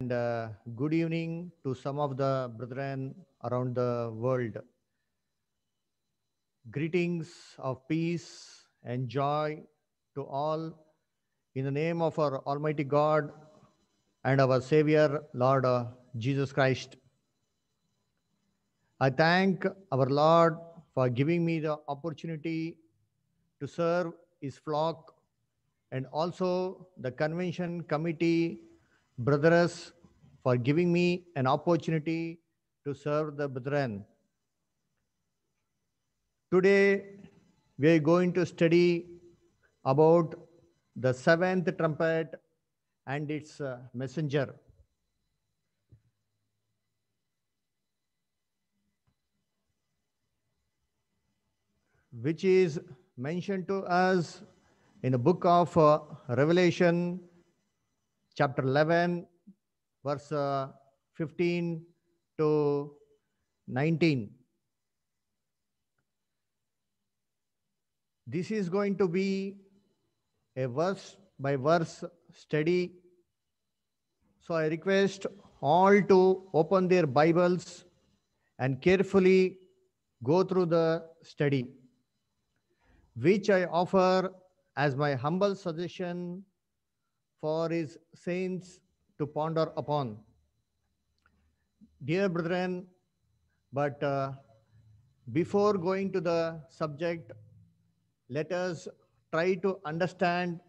and uh, good evening to some of the brethren around the world. Greetings of peace and joy to all in the name of our Almighty God and our Savior, Lord uh, Jesus Christ. I thank our Lord for giving me the opportunity to serve his flock and also the convention committee brothers, for giving me an opportunity to serve the brethren. Today, we are going to study about the seventh trumpet and its uh, messenger. which is mentioned to us in the book of uh, Revelation chapter 11, verse uh, 15 to 19. This is going to be a verse by verse study. So I request all to open their Bibles and carefully go through the study, which I offer as my humble suggestion for his saints to ponder upon. Dear brethren, but uh, before going to the subject, let us try to understand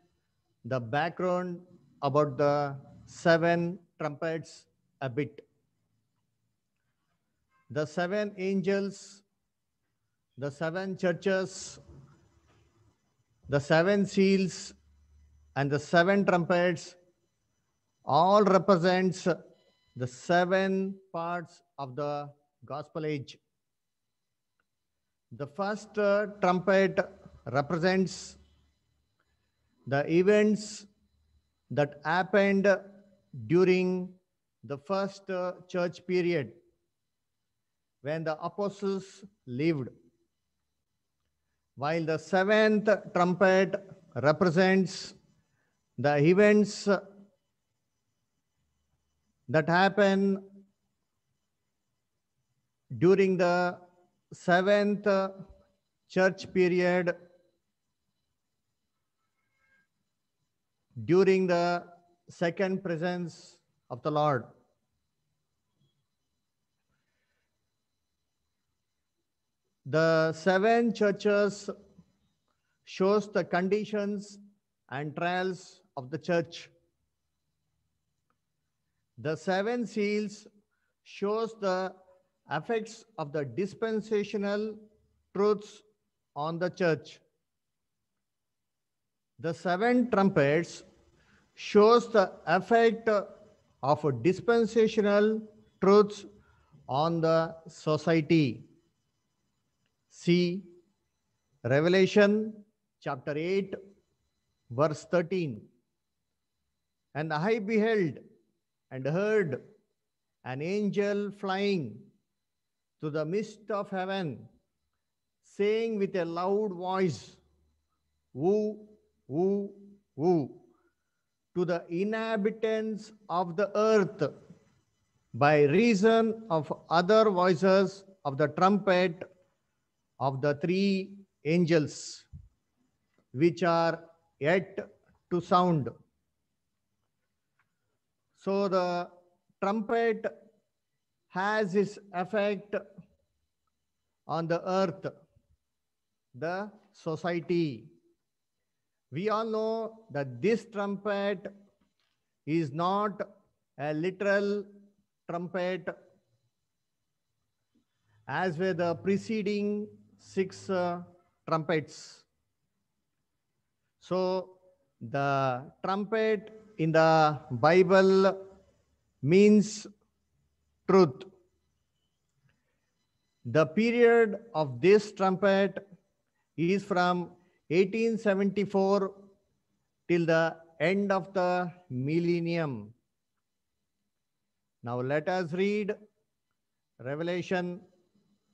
the background about the seven trumpets a bit. The seven angels, the seven churches, the seven seals, and the seven trumpets all represents the seven parts of the gospel age. The first uh, trumpet represents the events that happened during the first uh, church period when the apostles lived. While the seventh trumpet represents the events that happen during the seventh church period during the second presence of the Lord. The seven churches shows the conditions and trials of the church. The seven seals shows the effects of the dispensational truths on the church. The seven trumpets shows the effect of dispensational truths on the society. See Revelation chapter 8, verse 13. And I beheld and heard an angel flying to the midst of heaven, saying with a loud voice, Woo, woo, woo, to the inhabitants of the earth by reason of other voices of the trumpet of the three angels, which are yet to sound. So the trumpet has its effect on the earth, the society. We all know that this trumpet is not a literal trumpet as were the preceding six uh, trumpets. So the trumpet in the Bible means truth. The period of this trumpet is from 1874 till the end of the millennium. Now let us read Revelation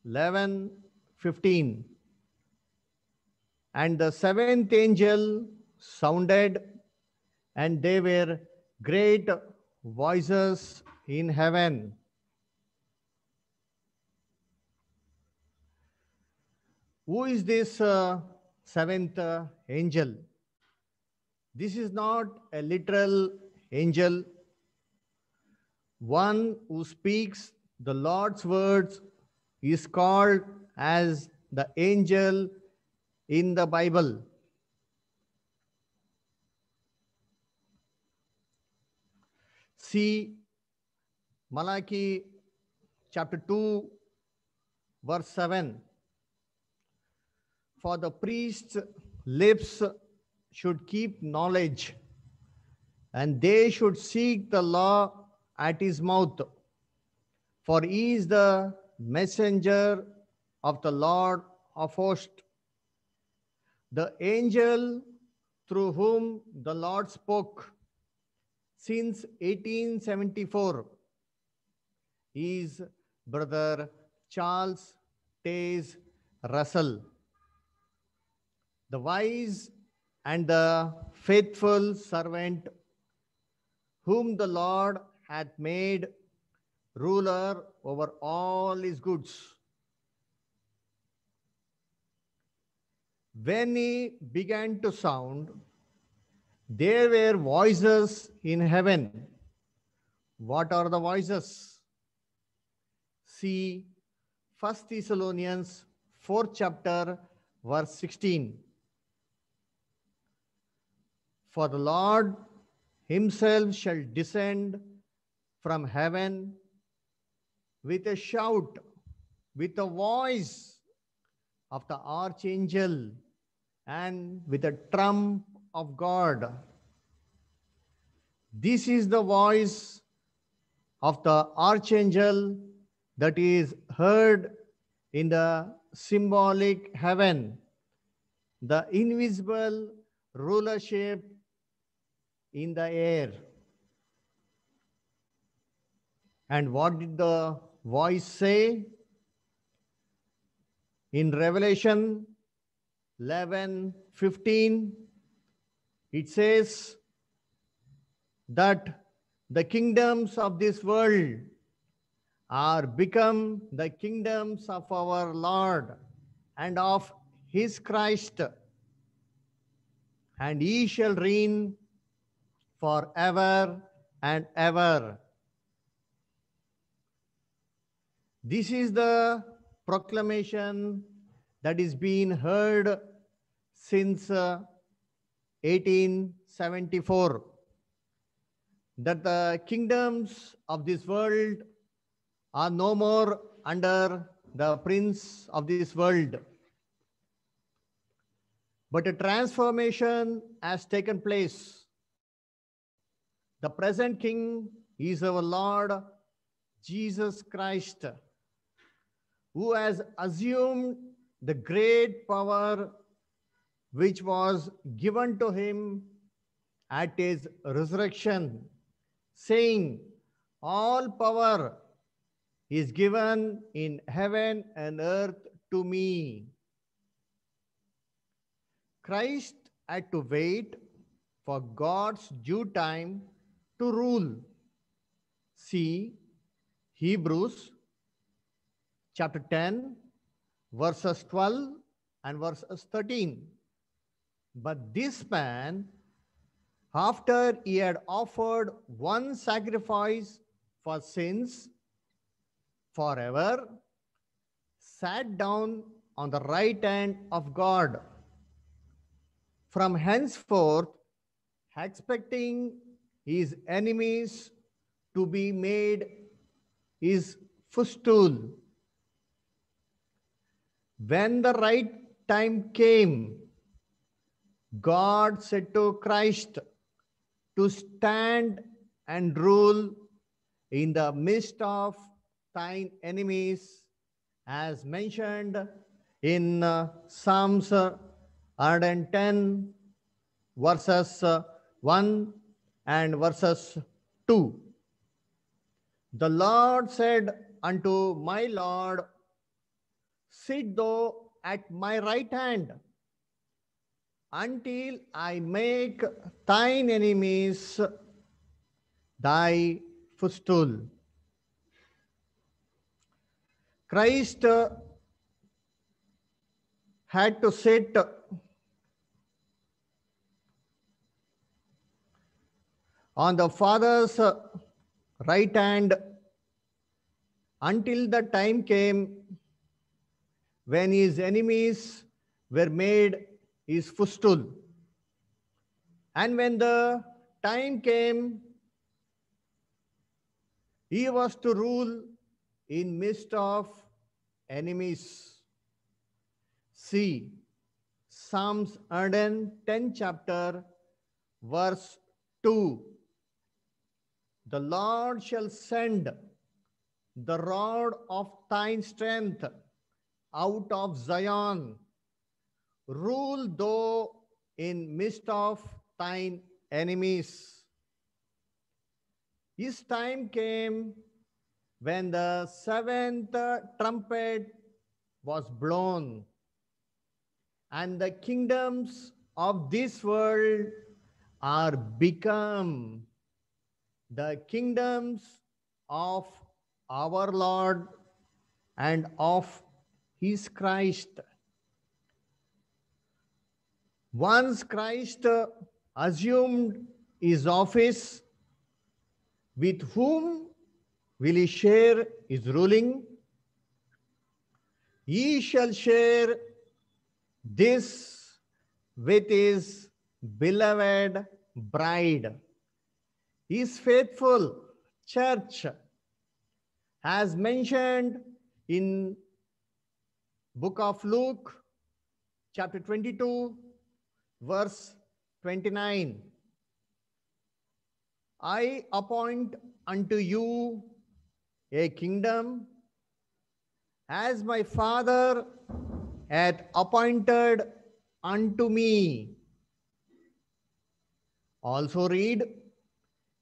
11, 15. And the seventh angel sounded and they were great voices in heaven. Who is this uh, seventh uh, angel? This is not a literal angel. One who speaks the Lord's words is called as the angel in the Bible. See Malachi chapter 2, verse 7. For the priest's lips should keep knowledge, and they should seek the law at his mouth. For he is the messenger of the Lord of hosts, the angel through whom the Lord spoke since 1874. His brother Charles Taze Russell, the wise and the faithful servant whom the Lord hath made ruler over all his goods. When he began to sound, there were voices in heaven. What are the voices? See 1 Thessalonians 4th chapter, verse 16. For the Lord himself shall descend from heaven with a shout, with the voice of the archangel, and with a trump of God. This is the voice of the archangel that is heard in the symbolic heaven, the invisible rulership in the air. And what did the voice say? In Revelation 11 15, it says that the kingdoms of this world are become the kingdoms of our Lord and of his Christ, and he shall reign forever and ever. This is the proclamation that is being heard since uh, 1874 that the kingdoms of this world are no more under the prince of this world. But a transformation has taken place. The present king is our Lord Jesus Christ, who has assumed the great power which was given to him at his resurrection, saying, All power is given in heaven and earth to me. Christ had to wait for God's due time to rule. See Hebrews chapter 10, verses 12 and verses 13. But this man, after he had offered one sacrifice for sins forever, sat down on the right hand of God. From henceforth, expecting his enemies to be made his footstool. When the right time came, God said to Christ to stand and rule in the midst of thine enemies, as mentioned in uh, Psalms uh, 110, verses uh, 1 and verses 2. The Lord said unto my Lord, Sit thou at my right hand until I make thine enemies thy footstool. Christ had to sit on the Father's right hand until the time came when his enemies were made is Fustul. And when the time came, he was to rule in midst of enemies. See Psalms 110 chapter verse 2. The Lord shall send the rod of thine strength out of Zion Rule though in midst of thine enemies. His time came when the seventh trumpet was blown and the kingdoms of this world are become the kingdoms of our Lord and of his Christ. Once Christ assumed his office, with whom will he share his ruling? He shall share this with his beloved bride. His faithful church, as mentioned in book of Luke, chapter 22, verse 29. I appoint unto you a kingdom as my father hath appointed unto me. Also read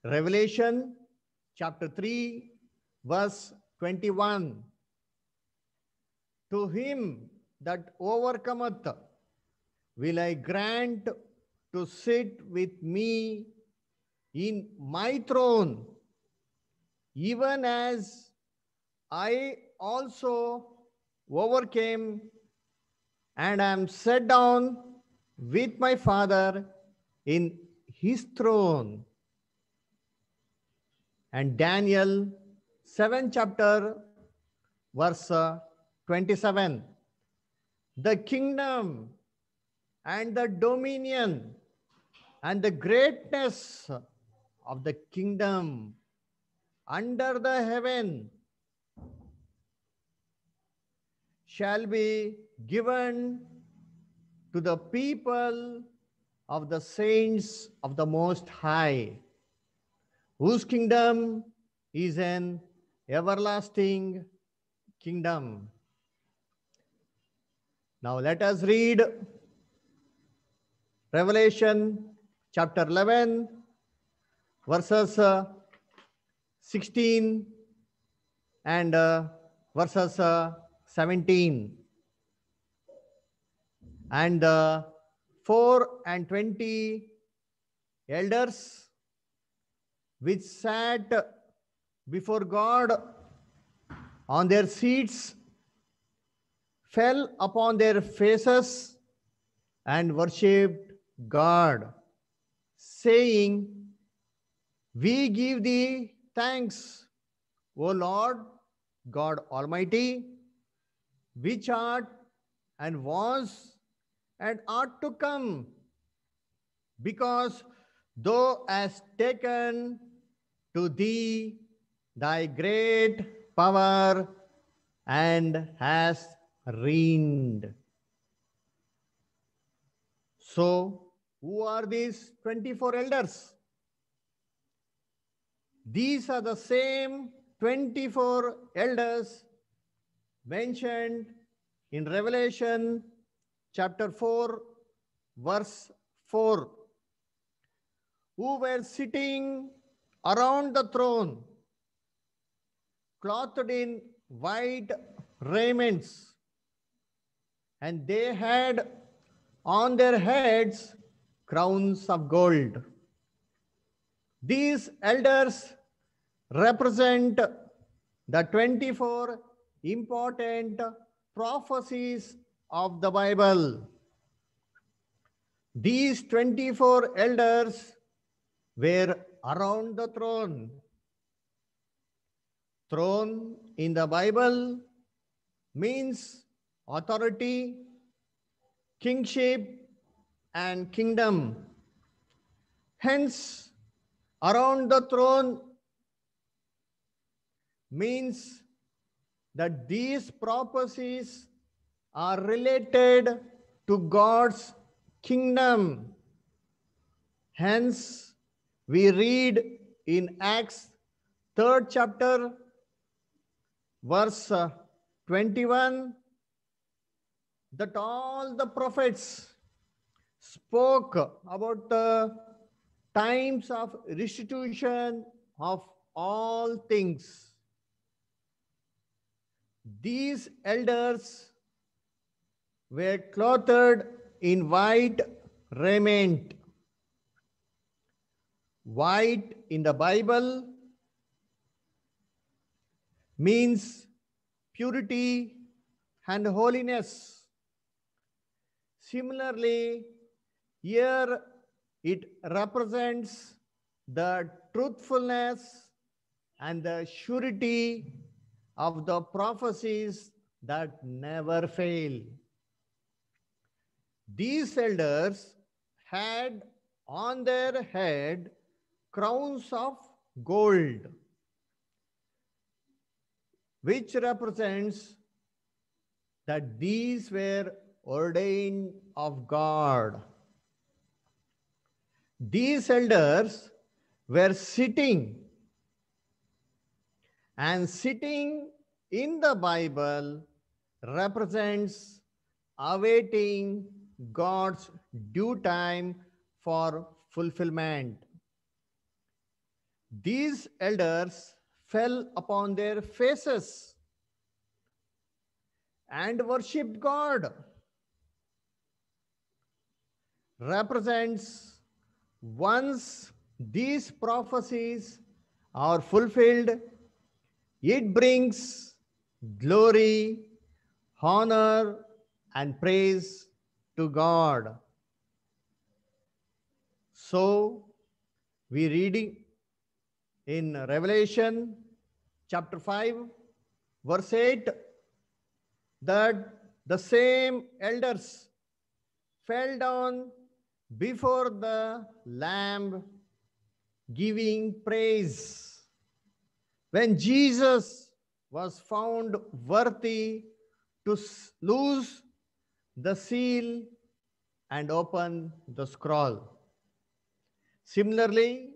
Revelation chapter 3, verse 21. To him that overcometh will I grant to sit with me in my throne, even as I also overcame and am set down with my Father in his throne. And Daniel 7 chapter verse 27. The kingdom and the dominion and the greatness of the kingdom under the heaven shall be given to the people of the saints of the Most High, whose kingdom is an everlasting kingdom. Now let us read Revelation chapter 11, verses uh, 16 and uh, verses uh, 17. And 4 and 20 elders which sat before God on their seats fell upon their faces and worshipped God, saying, We give thee thanks, O Lord God Almighty, which art and was and art to come, because thou hast taken to thee thy great power and hast reigned. So who are these 24 elders? These are the same 24 elders mentioned in Revelation chapter 4, verse 4, who were sitting around the throne, clothed in white raiments, and they had on their heads crowns of gold. These elders represent the 24 important prophecies of the Bible. These 24 elders were around the throne. Throne in the Bible means authority, kingship, and kingdom. Hence, around the throne means that these prophecies are related to God's kingdom. Hence, we read in Acts 3rd chapter, verse 21, that all the prophets spoke about the times of restitution of all things. These elders were clothed in white raiment. White in the Bible means purity and holiness. Similarly, here it represents the truthfulness and the surety of the prophecies that never fail. These elders had on their head crowns of gold, which represents that these were ordained of God. These elders were sitting and sitting in the Bible represents awaiting God's due time for fulfillment. These elders fell upon their faces and worshipped God represents once these prophecies are fulfilled, it brings glory, honor, and praise to God. So, we reading in Revelation chapter 5, verse 8, that the same elders fell down before the Lamb giving praise. When Jesus was found worthy to lose the seal and open the scroll. Similarly,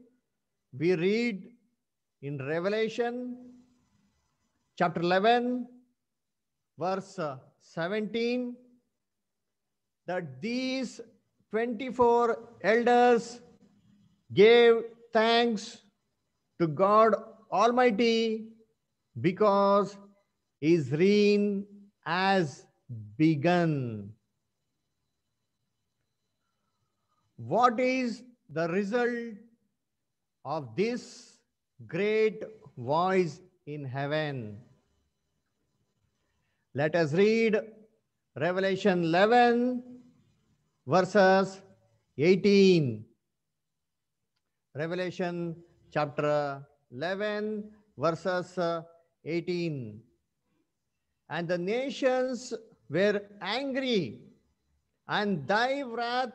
we read in Revelation chapter 11, verse 17, that these 24 elders gave thanks to God Almighty because his reign has begun. What is the result of this great voice in heaven? Let us read Revelation 11 verses 18. Revelation chapter 11 verses uh, 18. And the nations were angry and thy wrath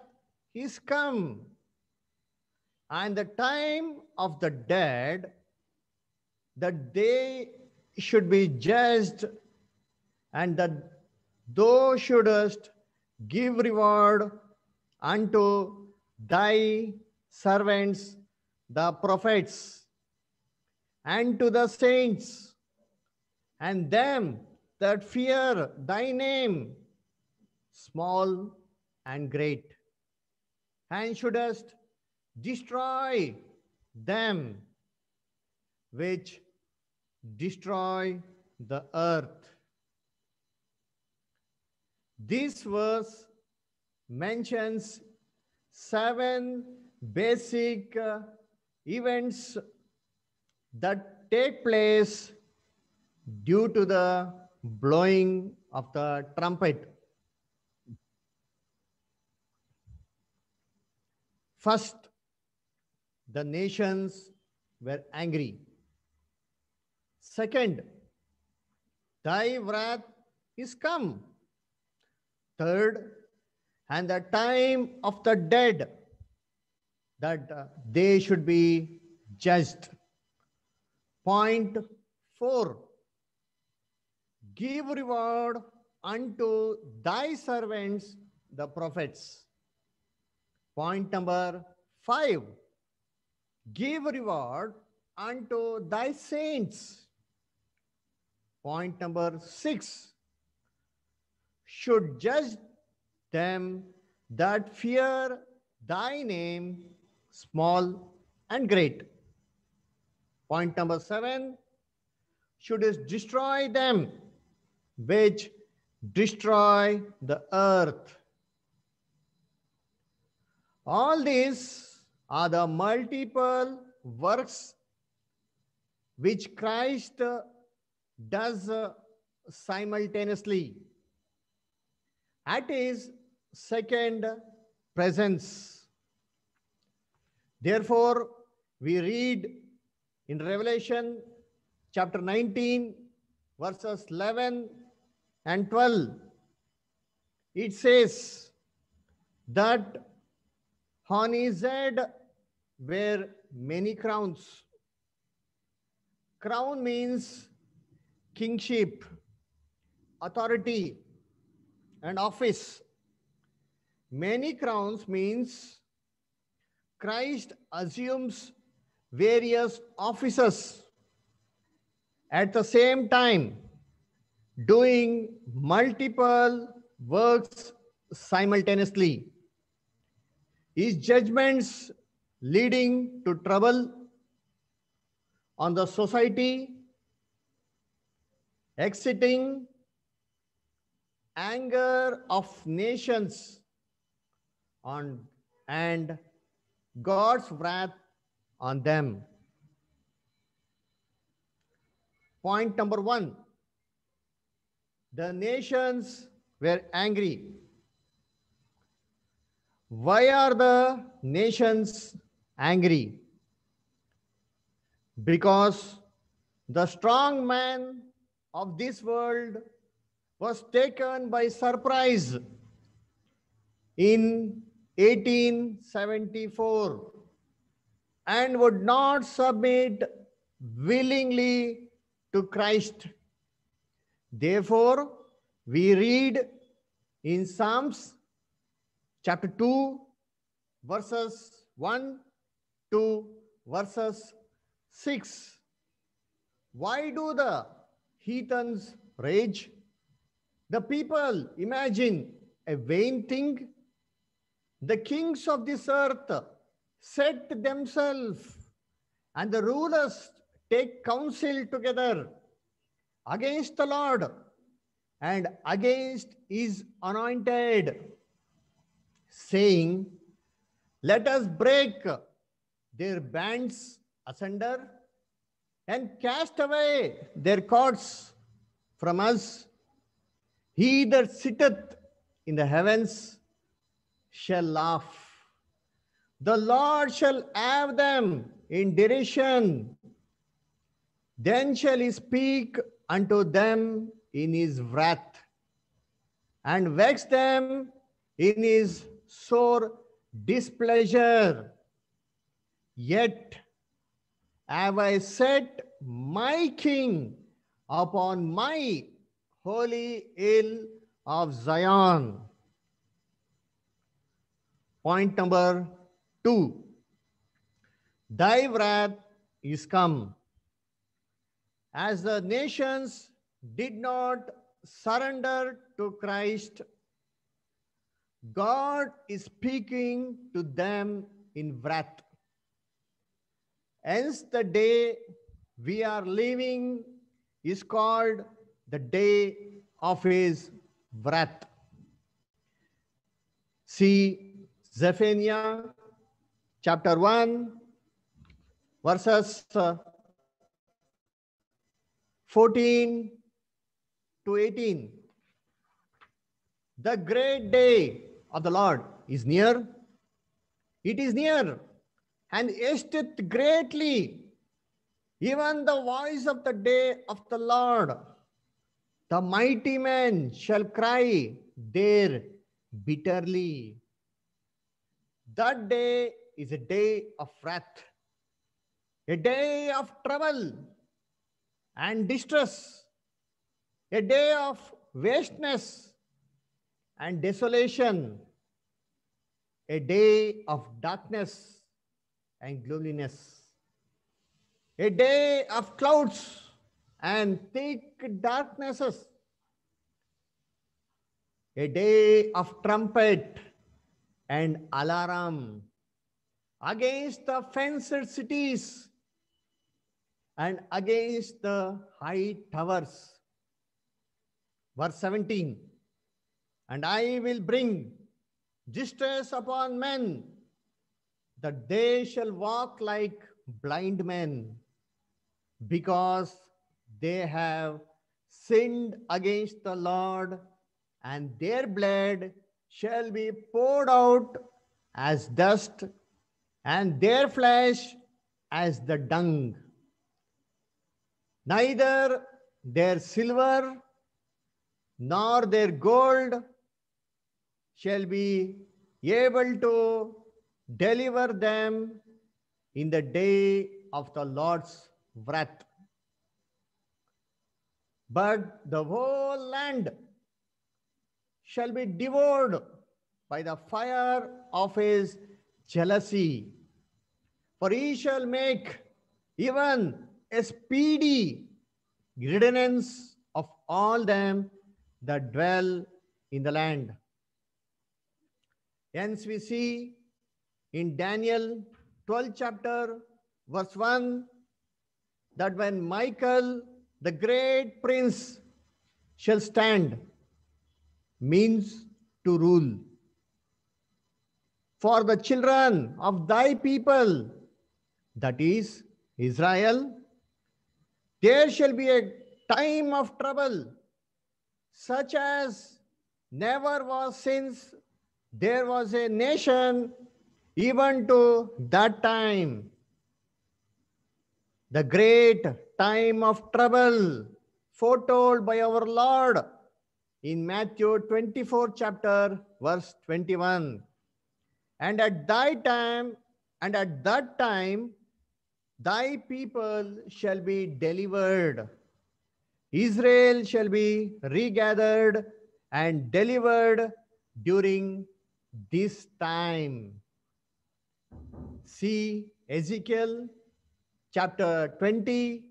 is come. And the time of the dead, that they should be judged and that thou shouldest give reward unto thy servants, the prophets, and to the saints, and them that fear thy name, small and great, and shouldest destroy them which destroy the earth. This verse mentions seven basic uh, events that take place due to the blowing of the trumpet. First, the nations were angry. Second, thy wrath is come. Third, and the time of the dead that uh, they should be judged. Point four, give reward unto thy servants, the prophets. Point number five, give reward unto thy saints. Point number six, should judge them that fear thy name, small and great. Point number seven, should destroy them which destroy the earth. All these are the multiple works which Christ does simultaneously. That is, Second, presence. Therefore, we read in Revelation chapter 19, verses 11 and 12. It says that on his head were many crowns. Crown means kingship, authority, and office Many crowns means Christ assumes various offices at the same time, doing multiple works simultaneously. His judgments leading to trouble on the society, exiting anger of nations on and God's wrath on them. Point number one the nations were angry. Why are the nations angry? Because the strong man of this world was taken by surprise in 1874 and would not submit willingly to Christ. Therefore, we read in Psalms chapter 2, verses 1 to verses 6. Why do the heathens rage? The people imagine a vain thing the kings of this earth set themselves and the rulers take counsel together against the Lord and against his anointed, saying, Let us break their bands asunder and cast away their cords from us. He that sitteth in the heavens shall laugh. The Lord shall have them in derision. Then shall he speak unto them in his wrath and vex them in his sore displeasure. Yet have I set my king upon my holy hill of Zion. Point number two. Thy wrath is come. As the nations did not surrender to Christ, God is speaking to them in wrath. Hence, the day we are living is called the day of his wrath. See Zephaniah chapter 1, verses uh, 14 to 18. The great day of the Lord is near. It is near and esteth greatly. Even the voice of the day of the Lord, the mighty men shall cry there bitterly. That day is a day of wrath, a day of trouble and distress, a day of wasteness and desolation, a day of darkness and gloominess, a day of clouds and thick darknesses, a day of trumpet and alarm against the fenced cities and against the high towers. Verse 17 And I will bring distress upon men that they shall walk like blind men because they have sinned against the Lord and their blood shall be poured out as dust, and their flesh as the dung. Neither their silver nor their gold shall be able to deliver them in the day of the Lord's wrath. But the whole land shall be devoured by the fire of his jealousy. For he shall make even a speedy riddance of all them that dwell in the land. Hence we see in Daniel 12 chapter verse 1 that when Michael the great prince shall stand means to rule. For the children of thy people, that is Israel, there shall be a time of trouble such as never was since there was a nation even to that time. The great time of trouble foretold by our Lord in Matthew 24 chapter verse 21. And at thy time, and at that time, thy people shall be delivered. Israel shall be regathered and delivered during this time. See Ezekiel chapter 20,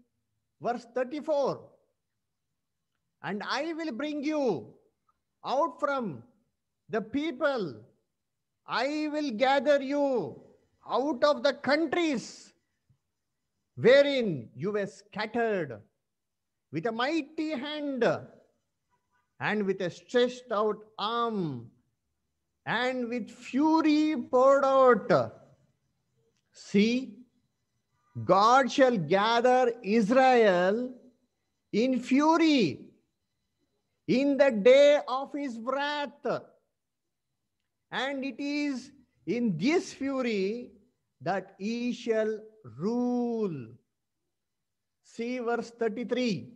verse 34. And I will bring you out from the people. I will gather you out of the countries wherein you were scattered with a mighty hand and with a stretched out arm and with fury poured out. See, God shall gather Israel in fury in the day of his wrath. And it is in this fury that he shall rule. See verse 33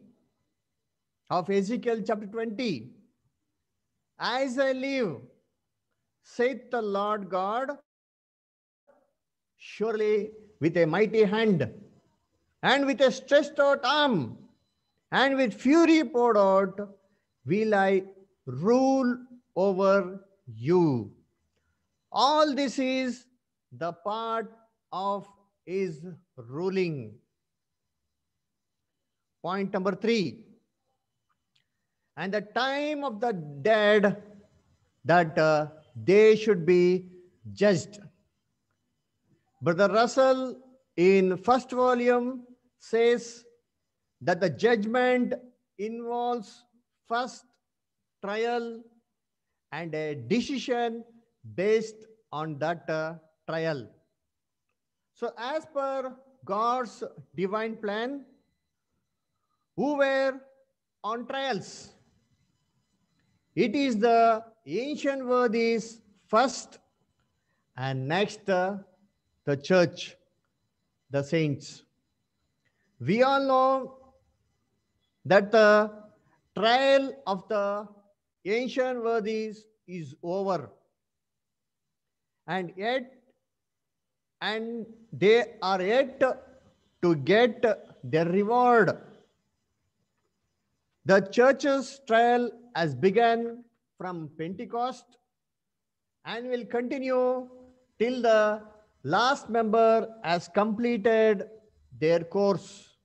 of Ezekiel chapter 20. As I live, saith the Lord God, surely with a mighty hand and with a stretched out arm and with fury poured out, will I rule over you. All this is the part of is ruling. Point number three. And the time of the dead that uh, they should be judged. Brother Russell in first volume says that the judgment involves first trial and a decision based on that uh, trial. So as per God's divine plan, who were on trials? It is the ancient world is first and next uh, the church, the saints. We all know that the uh, trial of the ancient worthies is over. And yet, and they are yet to get their reward. The church's trial has begun from Pentecost and will continue till the last member has completed their course.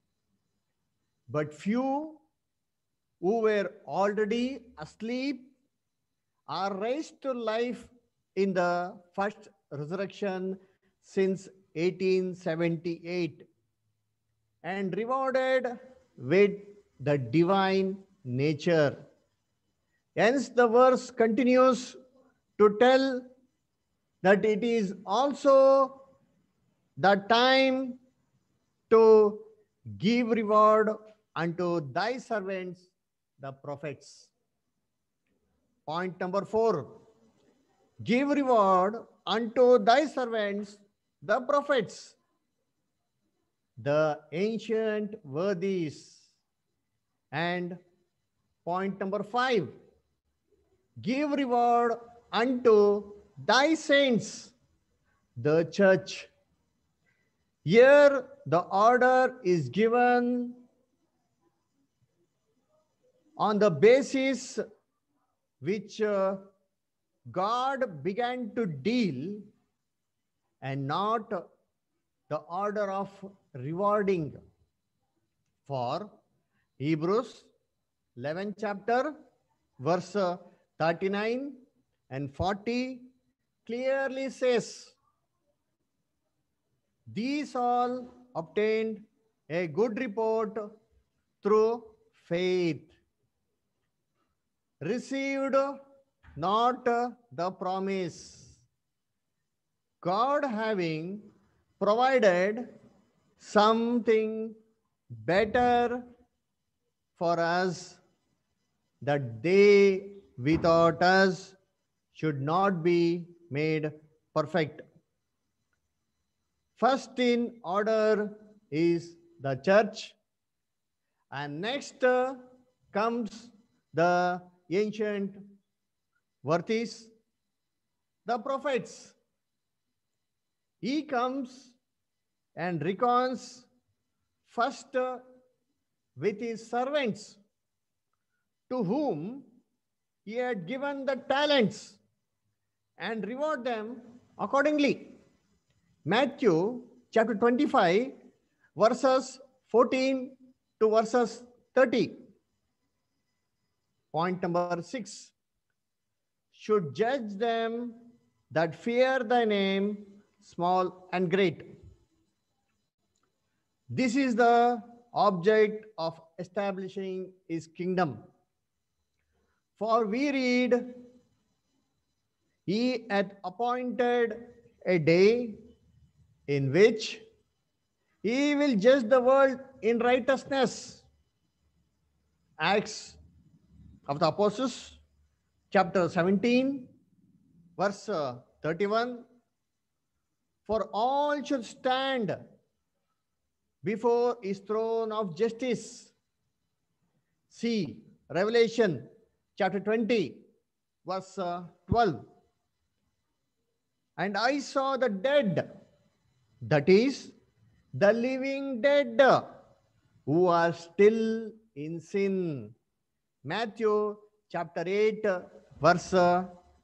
But few who were already asleep are raised to life in the first resurrection since 1878 and rewarded with the divine nature. Hence, the verse continues to tell that it is also the time to give reward unto thy servants the prophets. Point number four give reward unto thy servants, the prophets, the ancient worthies. And point number five give reward unto thy saints, the church. Here the order is given on the basis which uh, God began to deal and not the order of rewarding. For Hebrews 11 chapter verse 39 and 40 clearly says, these all obtained a good report through faith received not the promise. God having provided something better for us that they without us should not be made perfect. First in order is the church and next comes the ancient worthies, the prophets. He comes and recons first with his servants to whom he had given the talents and reward them accordingly. Matthew chapter 25, verses 14 to verses 30. Point number six, should judge them that fear thy name, small and great. This is the object of establishing his kingdom. For we read, he hath appointed a day in which he will judge the world in righteousness. Acts of the Apostles, chapter 17, verse uh, 31. For all should stand before his throne of justice. See, Revelation chapter 20, verse uh, 12. And I saw the dead, that is, the living dead, who are still in sin Matthew chapter 8, verse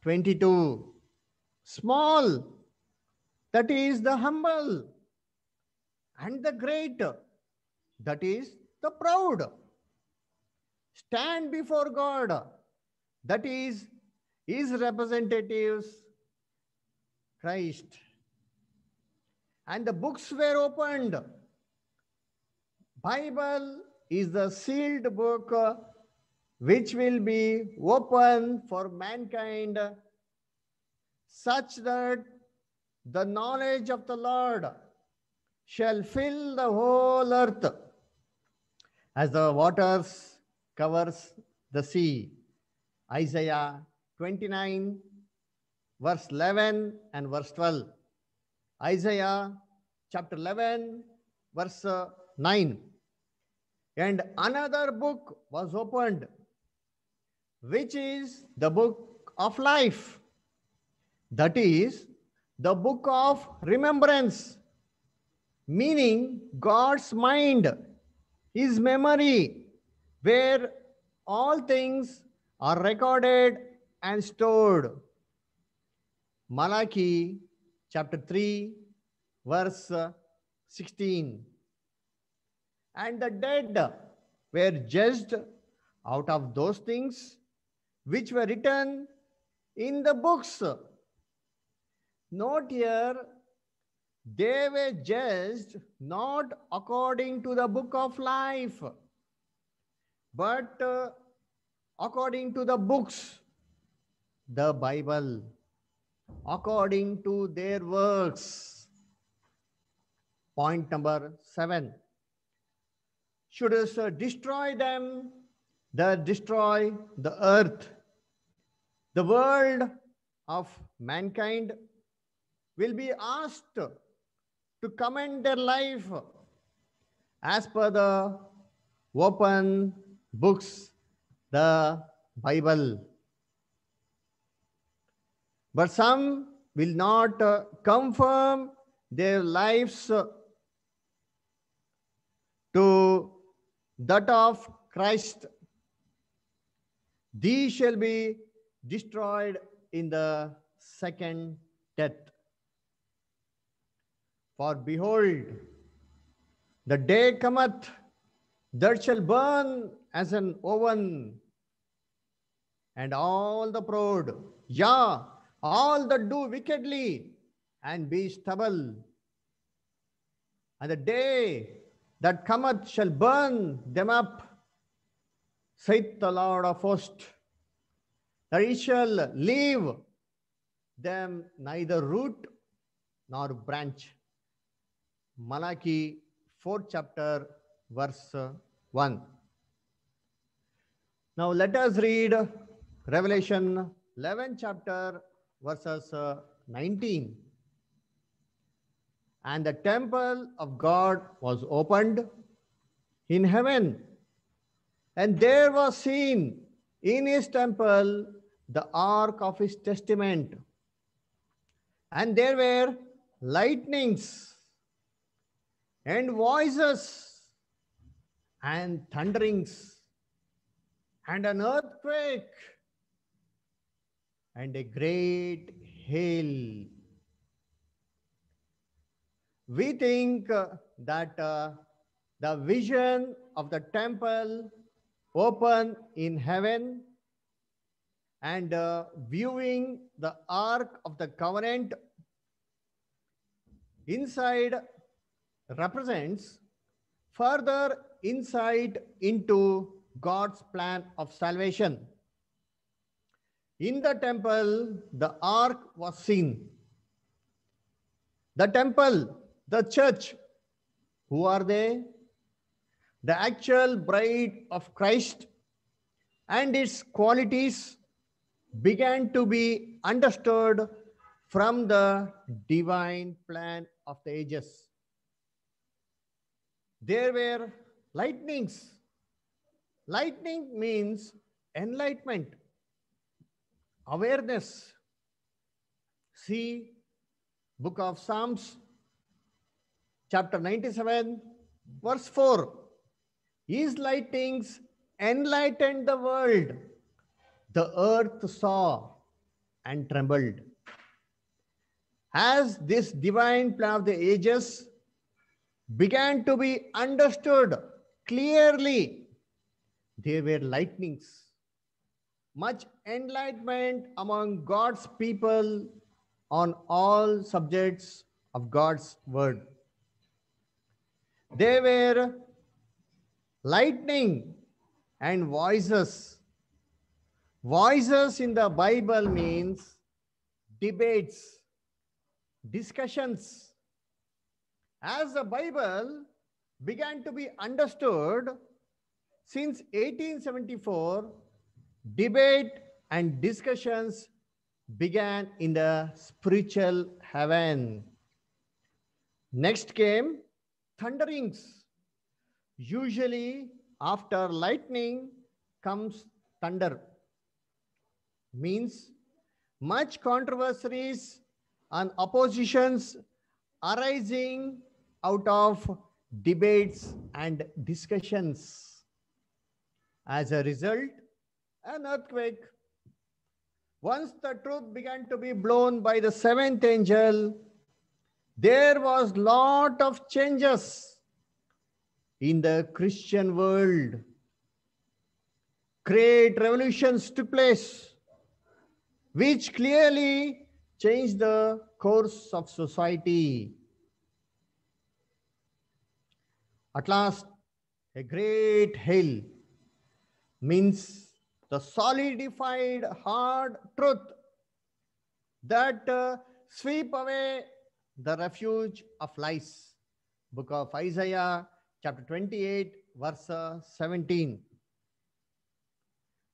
22. Small, that is the humble, and the great, that is the proud. Stand before God, that is his representatives, Christ. And the books were opened. Bible is the sealed book which will be open for mankind such that the knowledge of the Lord shall fill the whole earth as the waters covers the sea. Isaiah 29 verse 11 and verse 12. Isaiah chapter 11 verse 9. And another book was opened which is the book of life. That is the book of remembrance, meaning God's mind, his memory, where all things are recorded and stored. Malachi chapter 3, verse 16. And the dead were judged out of those things which were written in the books. Note here, they were judged not according to the book of life, but uh, according to the books, the Bible, according to their works. Point number seven. Should us destroy them that destroy the earth the world of mankind will be asked to comment their life as per the open books, the Bible. But some will not confirm their lives to that of Christ. These shall be destroyed in the second death. For behold, the day cometh, that shall burn as an oven, and all the proud, yea, all that do wickedly and be stubble. And the day that cometh shall burn them up, saith the Lord of hosts that it shall leave them neither root nor branch. Malachi 4th chapter verse 1. Now let us read Revelation 11 chapter verses 19. And the temple of God was opened in heaven. And there was seen in his temple the ark of his testament. And there were lightnings and voices and thunderings and an earthquake and a great hail. We think that uh, the vision of the temple open in heaven and uh, viewing the Ark of the Covenant inside represents further insight into God's plan of salvation. In the temple, the ark was seen. The temple, the church, who are they? The actual bride of Christ and its qualities began to be understood from the divine plan of the ages. There were lightnings. Lightning means enlightenment, awareness. See, book of Psalms, chapter 97, verse 4. His lightnings enlightened the world. The earth saw and trembled. As this divine plan of the ages began to be understood clearly, there were lightnings, much enlightenment among God's people on all subjects of God's word. There were lightning and voices Voices in the Bible means debates, discussions. As the Bible began to be understood since 1874, debate and discussions began in the spiritual heaven. Next came thunderings. Usually after lightning comes thunder means much controversies and oppositions arising out of debates and discussions. As a result, an earthquake. Once the truth began to be blown by the seventh angel, there was lot of changes in the Christian world. Great revolutions took place which clearly changed the course of society. At last, a great hill means the solidified hard truth that uh, sweep away the refuge of lies. Book of Isaiah, chapter 28, verse uh, 17.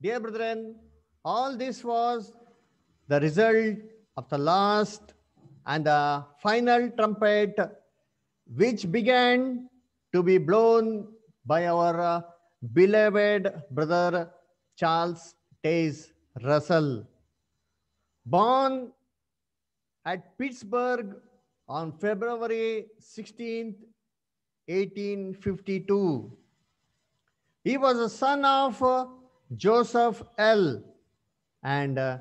Dear brethren, all this was the result of the last and the final trumpet which began to be blown by our uh, beloved brother Charles Taze Russell. Born at Pittsburgh on February 16, 1852. He was a son of uh, Joseph L. and uh,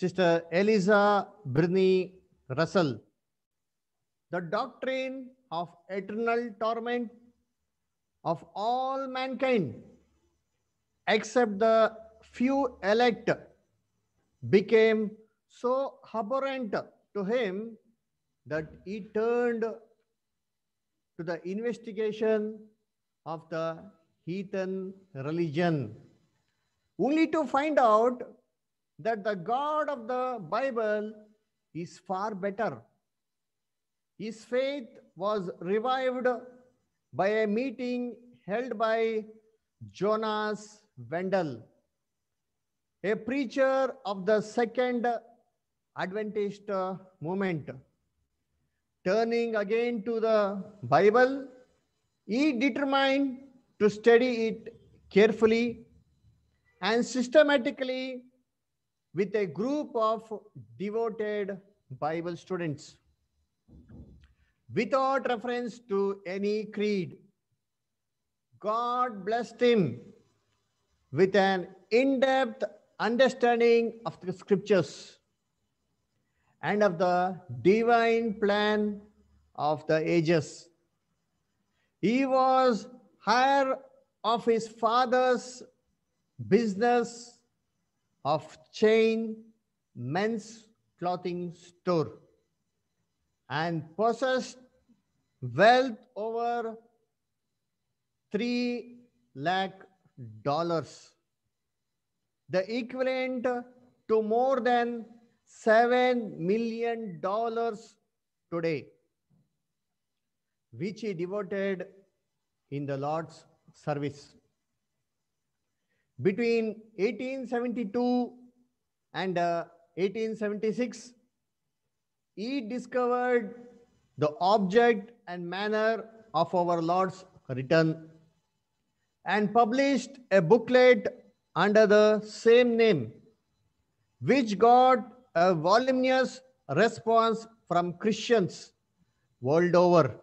Sister Eliza Brini Russell. The doctrine of eternal torment of all mankind, except the few elect, became so abhorrent to him that he turned to the investigation of the heathen religion, only to find out that the God of the Bible is far better. His faith was revived by a meeting held by Jonas Wendell, a preacher of the Second Adventist movement. Turning again to the Bible, he determined to study it carefully and systematically with a group of devoted Bible students without reference to any creed. God blessed him with an in depth understanding of the scriptures and of the divine plan of the ages. He was higher of his father's business of chain men's clothing store and possessed wealth over 3 lakh dollars the equivalent to more than 7 million dollars today which he devoted in the lord's service between 1872 and uh, 1876, he discovered the object and manner of our Lord's return and published a booklet under the same name, which got a voluminous response from Christians world over.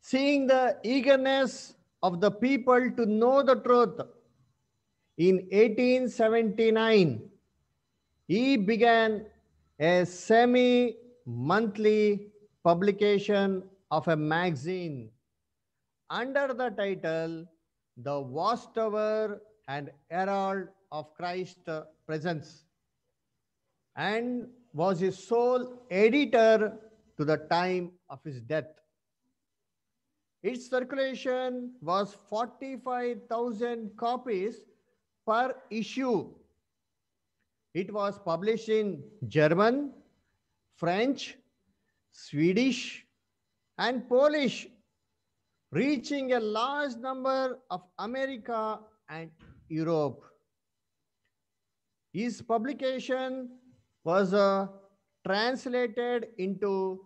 Seeing the eagerness of the people to know the truth in 1879, he began a semi-monthly publication of a magazine under the title The Watchtower and Herald of Christ Presence and was his sole editor to the time of his death. Its circulation was 45,000 copies per issue. It was published in German, French, Swedish, and Polish, reaching a large number of America and Europe. His publication was uh, translated into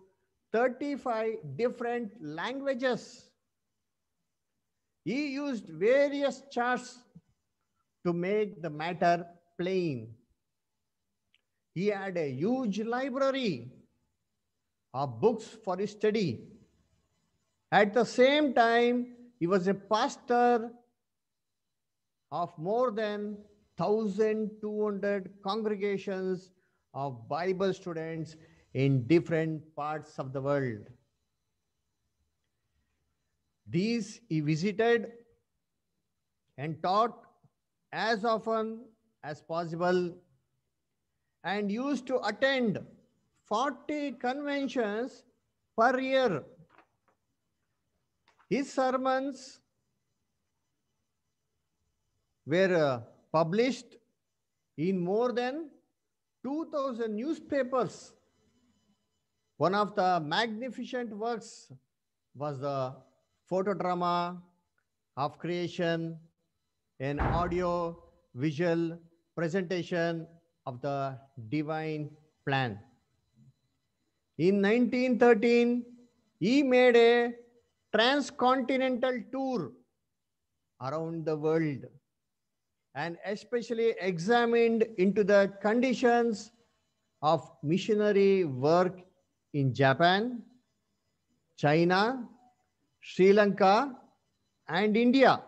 35 different languages. He used various charts to make the matter plain. He had a huge library of books for his study. At the same time, he was a pastor of more than 1,200 congregations of Bible students in different parts of the world. These he visited and taught as often as possible and used to attend 40 conventions per year. His sermons were uh, published in more than 2000 newspapers. One of the magnificent works was the photodrama of creation an audio, visual presentation of the divine plan. In 1913, he made a transcontinental tour around the world and especially examined into the conditions of missionary work in Japan, China, Sri Lanka, and India.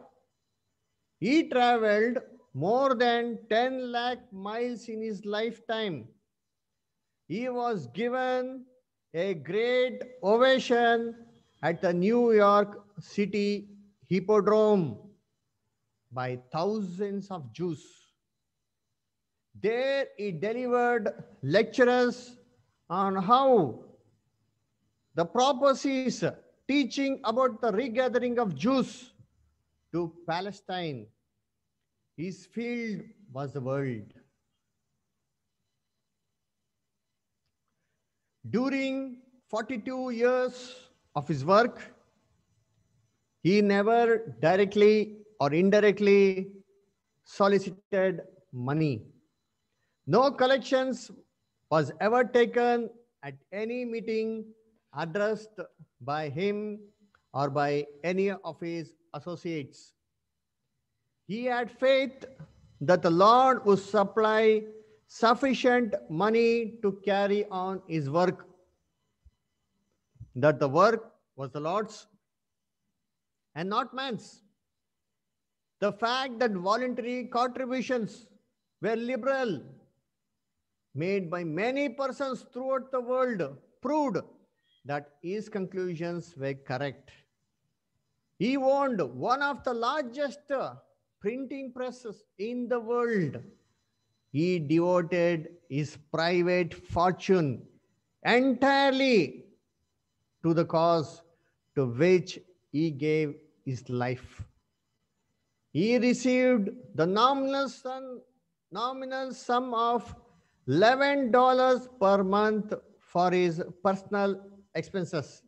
He traveled more than 10 lakh miles in his lifetime. He was given a great ovation at the New York City Hippodrome by thousands of Jews. There he delivered lectures on how the prophecies teaching about the regathering of Jews to Palestine. His field was the world. During 42 years of his work, he never directly or indirectly solicited money. No collections was ever taken at any meeting addressed by him or by any of his associates. He had faith that the Lord would supply sufficient money to carry on his work, that the work was the Lord's and not man's. The fact that voluntary contributions were liberal, made by many persons throughout the world, proved that his conclusions were correct. He owned one of the largest printing presses in the world. He devoted his private fortune entirely to the cause to which he gave his life. He received the nominal sum, nominal sum of $11 per month for his personal expenses.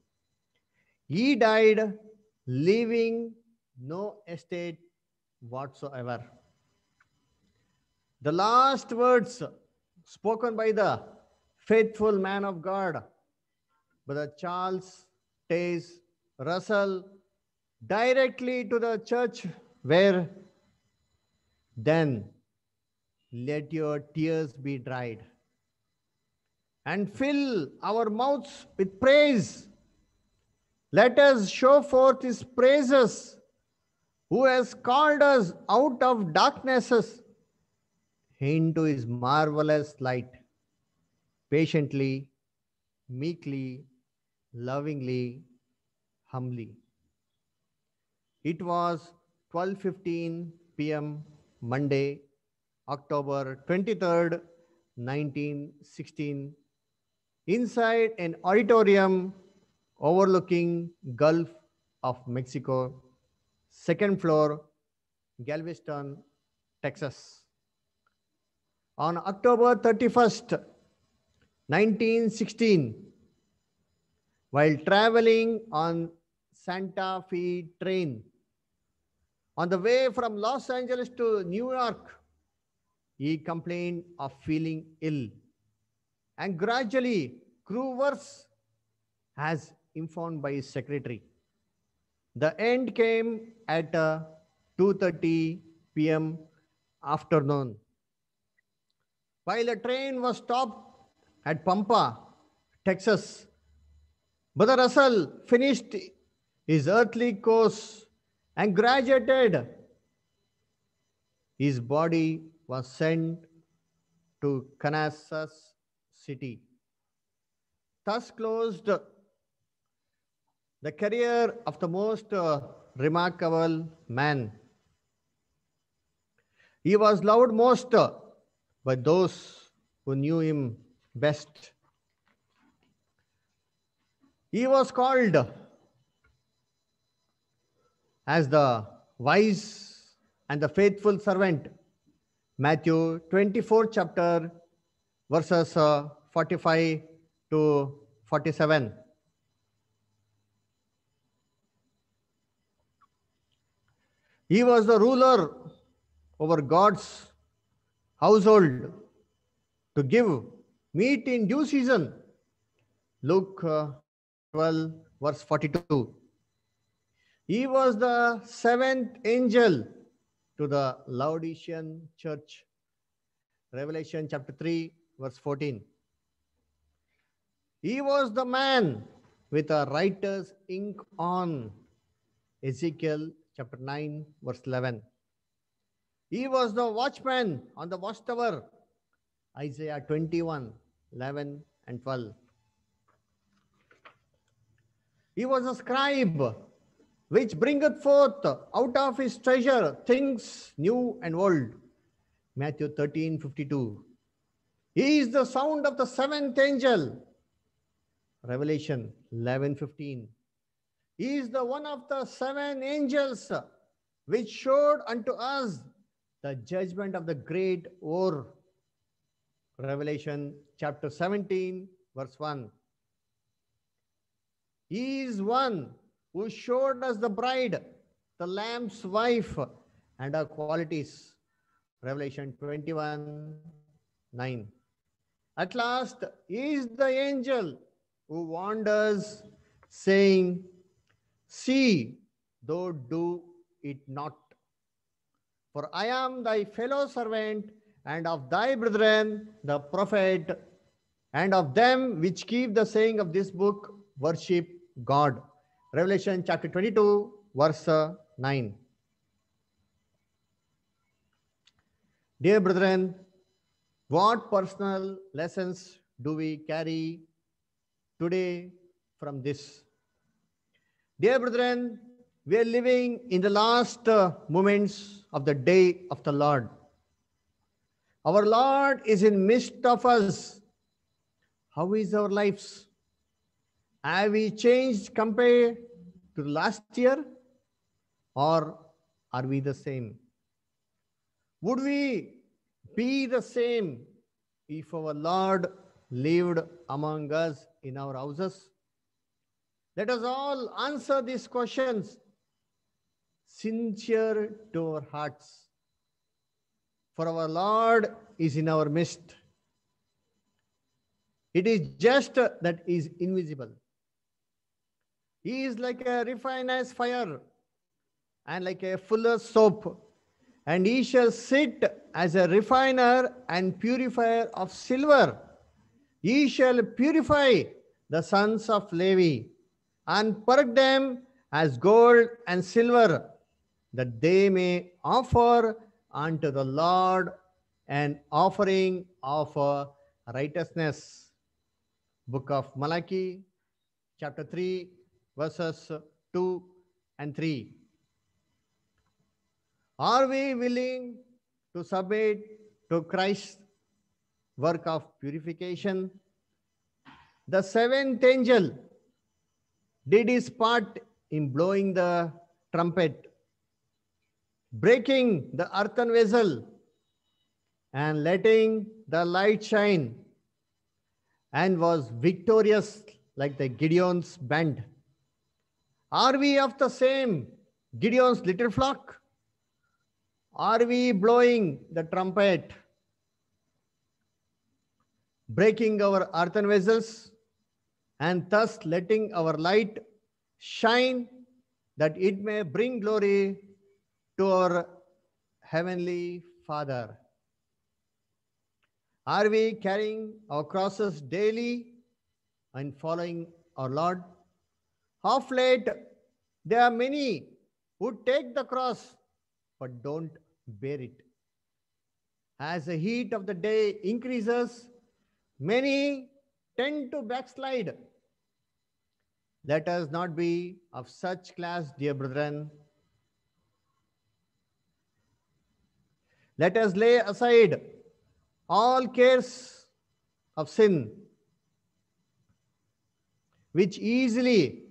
He died leaving no estate whatsoever. The last words spoken by the faithful man of God, Brother Charles Taze Russell, directly to the church where then let your tears be dried and fill our mouths with praise let us show forth his praises, who has called us out of darknesses into his marvelous light, patiently, meekly, lovingly, humbly. It was 12.15 p.m. Monday, October 23rd, 1916, inside an auditorium overlooking Gulf of Mexico, second floor, Galveston, Texas. On October 31st, 1916, while traveling on Santa Fe train, on the way from Los Angeles to New York, he complained of feeling ill and gradually grew worse as informed by his secretary. The end came at uh, 2.30 p.m. afternoon. While the train was stopped at Pampa, Texas, Brother Russell finished his earthly course and graduated. His body was sent to Kansas City. Thus closed the career of the most uh, remarkable man. He was loved most uh, by those who knew him best. He was called as the wise and the faithful servant. Matthew 24 chapter verses uh, 45 to 47. He was the ruler over God's household to give meat in due season. Luke uh, 12, verse 42. He was the seventh angel to the Laodicean church. Revelation chapter 3, verse 14. He was the man with a writer's ink on Ezekiel chapter 9, verse 11. He was the watchman on the watchtower, Isaiah 21, 11 and 12. He was a scribe which bringeth forth out of his treasure things new and old, Matthew 13, 52. He is the sound of the seventh angel, Revelation 11, 15. He is the one of the seven angels which showed unto us the judgment of the great war. Revelation chapter 17, verse 1. He is one who showed us the bride, the Lamb's wife, and her qualities. Revelation 21, 9. At last, he is the angel who warned us, saying, See, though do it not. For I am thy fellow servant and of thy brethren, the prophet, and of them which keep the saying of this book, worship God. Revelation chapter 22, verse 9. Dear brethren, what personal lessons do we carry today from this? Dear brethren, we are living in the last uh, moments of the day of the Lord. Our Lord is in midst of us. How is our lives? Have we changed compared to last year? Or are we the same? Would we be the same if our Lord lived among us in our houses? Let us all answer these questions sincere to our hearts. For our Lord is in our midst. It is just that is invisible. He is like a refiner's fire and like a fuller's soap. And he shall sit as a refiner and purifier of silver. He shall purify the sons of Levi and perk them as gold and silver, that they may offer unto the Lord an offering of uh, righteousness. Book of Malachi, chapter 3, verses 2 and 3. Are we willing to submit to Christ's work of purification? The seventh angel did his part in blowing the trumpet, breaking the earthen vessel, and letting the light shine, and was victorious like the Gideon's band. Are we of the same Gideon's little flock? Are we blowing the trumpet, breaking our earthen vessels, and thus letting our light shine that it may bring glory to our Heavenly Father. Are we carrying our crosses daily and following our Lord? Of late, there are many who take the cross but don't bear it. As the heat of the day increases, many tend to backslide let us not be of such class, dear brethren. Let us lay aside all cares of sin, which easily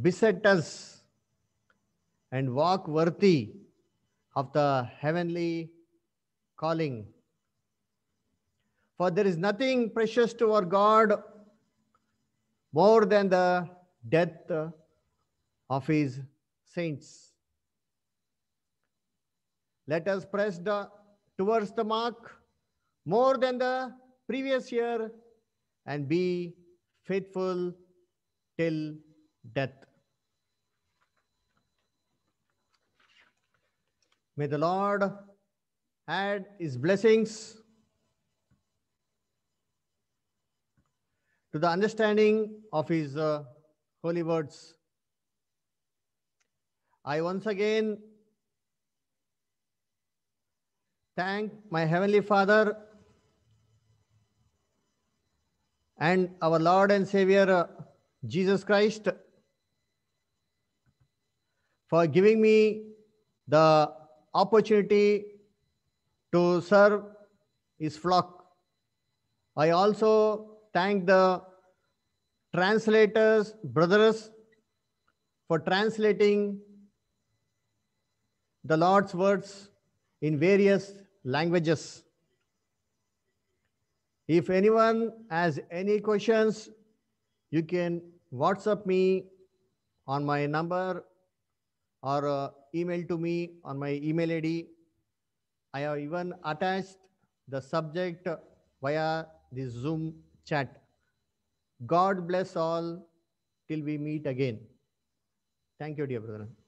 beset us, and walk worthy of the heavenly calling. For there is nothing precious to our God more than the death uh, of his saints. Let us press the, towards the mark more than the previous year and be faithful till death. May the Lord add his blessings to the understanding of his uh, holy words. I once again thank my Heavenly Father and our Lord and Savior uh, Jesus Christ for giving me the opportunity to serve his flock. I also thank the translators, brothers, for translating the Lord's words in various languages. If anyone has any questions, you can WhatsApp me on my number or uh, email to me on my email ID. I have even attached the subject via the Zoom chat. God bless all till we meet again. Thank you, dear brother.